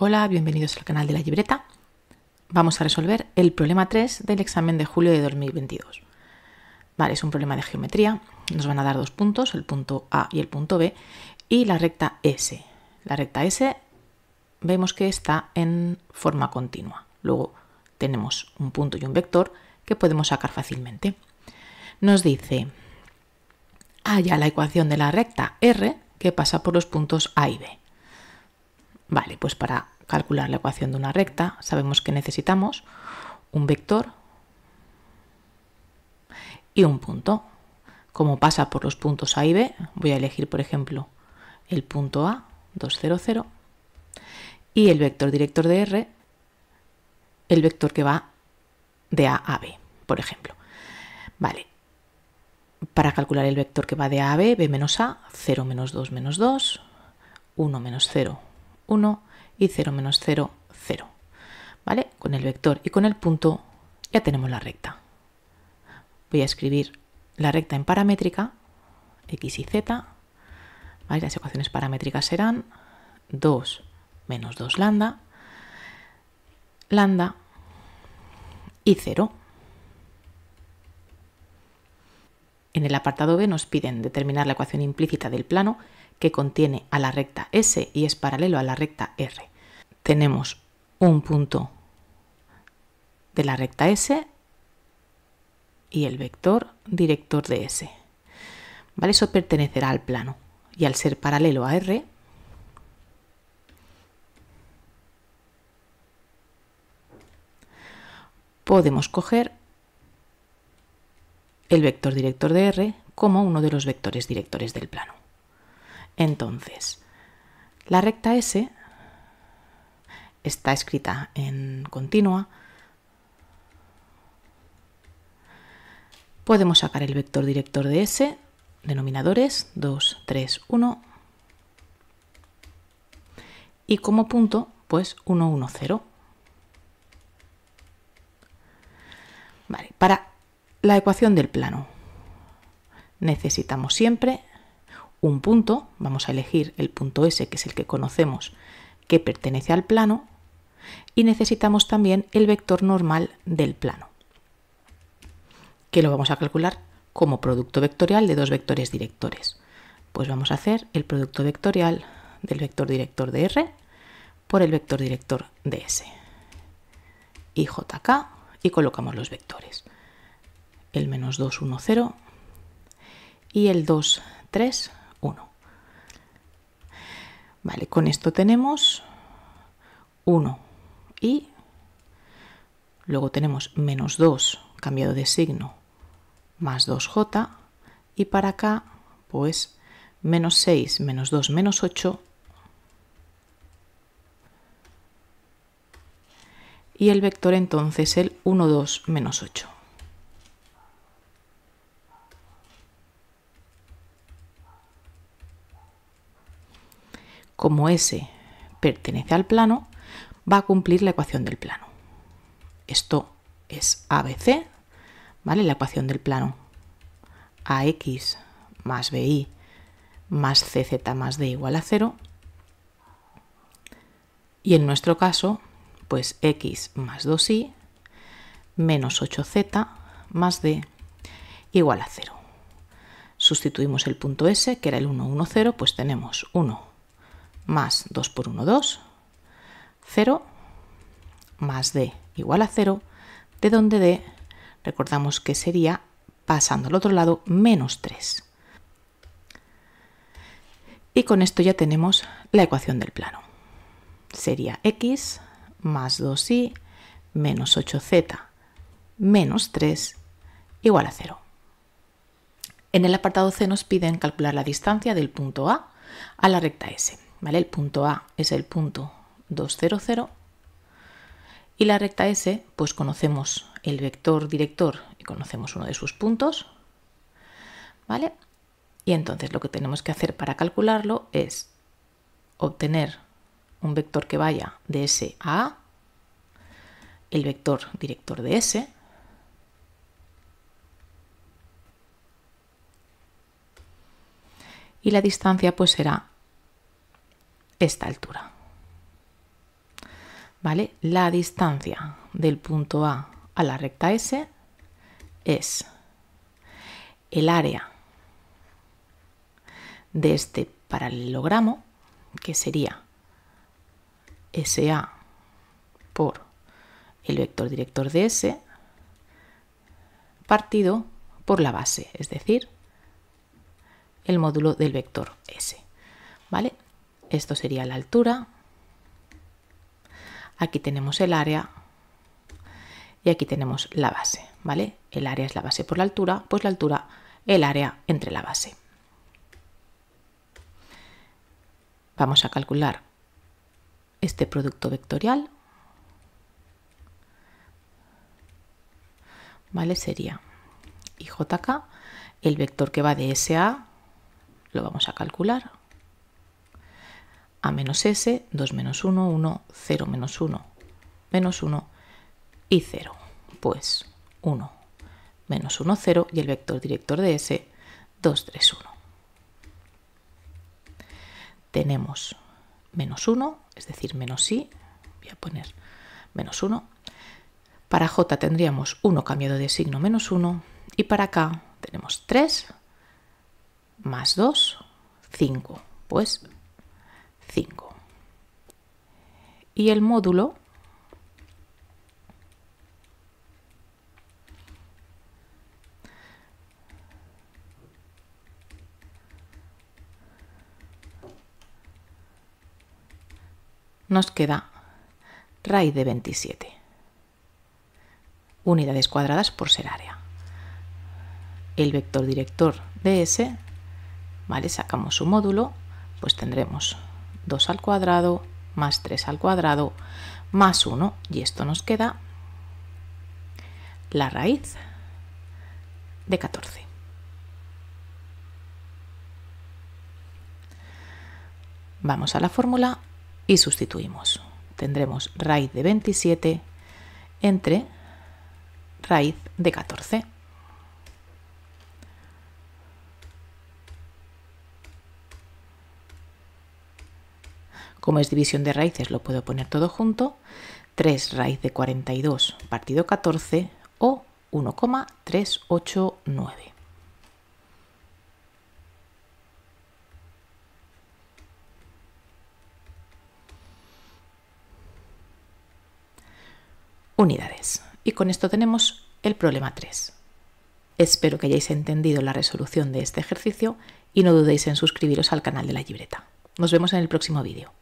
Hola, bienvenidos al canal de la libreta. Vamos a resolver el problema 3 del examen de julio de 2022. Vale, es un problema de geometría. Nos van a dar dos puntos, el punto A y el punto B, y la recta S. La recta S vemos que está en forma continua. Luego tenemos un punto y un vector que podemos sacar fácilmente. Nos dice, haya ah, la ecuación de la recta R que pasa por los puntos A y B. Vale, pues para calcular la ecuación de una recta sabemos que necesitamos un vector y un punto. Como pasa por los puntos A y B, voy a elegir por ejemplo el punto A, 2, 0, 0, y el vector director de R, el vector que va de A a B, por ejemplo. Vale, para calcular el vector que va de A a B, B menos A, 0 menos 2 menos 2, 1 menos 0, 1 y 0 menos 0, 0. ¿Vale? Con el vector y con el punto ya tenemos la recta. Voy a escribir la recta en paramétrica, x y z. Las ecuaciones paramétricas serán 2 menos 2 lambda, lambda y 0. En el apartado B nos piden determinar la ecuación implícita del plano que contiene a la recta S y es paralelo a la recta R. Tenemos un punto de la recta S y el vector director de S. ¿Vale? Eso pertenecerá al plano y al ser paralelo a R podemos coger el vector director de R como uno de los vectores directores del plano. Entonces, la recta S está escrita en continua. Podemos sacar el vector director de S, denominadores 2, 3, 1. Y como punto, pues 1, 1, 0. para la ecuación del plano necesitamos siempre un punto, vamos a elegir el punto S, que es el que conocemos, que pertenece al plano, y necesitamos también el vector normal del plano, que lo vamos a calcular como producto vectorial de dos vectores directores. Pues vamos a hacer el producto vectorial del vector director de R por el vector director de S. Y JK, y colocamos los vectores. El menos 2, 1, 0 y el 2, 3 con esto tenemos 1 y luego tenemos menos 2 cambiado de signo más 2j y para acá pues menos 6 menos 2 menos 8 y el vector entonces el 1 2 menos 8. como S pertenece al plano, va a cumplir la ecuación del plano. Esto es ABC, ¿vale? La ecuación del plano. AX más BI más CZ más D igual a 0. Y en nuestro caso, pues X más 2Y menos 8Z más D igual a 0. Sustituimos el punto S, que era el 1, 1, 0, pues tenemos 1, más 2 por 1, 2, 0 más d igual a 0, de donde d recordamos que sería pasando al otro lado menos 3. Y con esto ya tenemos la ecuación del plano. Sería x más 2y menos 8z menos 3 igual a 0. En el apartado C nos piden calcular la distancia del punto A a la recta S. El punto A es el punto 200 y la recta S, pues conocemos el vector director y conocemos uno de sus puntos, ¿vale? Y entonces lo que tenemos que hacer para calcularlo es obtener un vector que vaya de S a A, el vector director de S, y la distancia pues será esta altura. ¿Vale? La distancia del punto A a la recta S es el área de este paralelogramo, que sería SA por el vector director de S, partido por la base, es decir, el módulo del vector S. ¿Vale? Esto sería la altura. Aquí tenemos el área y aquí tenemos la base, ¿vale? El área es la base por la altura, pues la altura, el área entre la base. Vamos a calcular este producto vectorial. ¿Vale? Sería IJK, el vector que va de SA, lo vamos a calcular a menos s, 2 menos 1, 1, 0 menos 1, menos 1 y 0. Pues 1 menos 1, 0 y el vector director de s, 2, 3, 1. Tenemos menos 1, es decir, menos i, voy a poner menos 1. Para j tendríamos 1 cambiado de signo menos 1 y para k tenemos 3 más 2, 5. Pues 5. Y el módulo nos queda raíz de 27 unidades cuadradas por ser área. El vector director de S, ¿vale? sacamos su módulo, pues tendremos 2 al cuadrado más 3 al cuadrado más 1 y esto nos queda la raíz de 14. Vamos a la fórmula y sustituimos. Tendremos raíz de 27 entre raíz de 14. Como es división de raíces, lo puedo poner todo junto. 3 raíz de 42 partido 14 o 1,389. Unidades. Y con esto tenemos el problema 3. Espero que hayáis entendido la resolución de este ejercicio y no dudéis en suscribiros al canal de la libreta. Nos vemos en el próximo vídeo.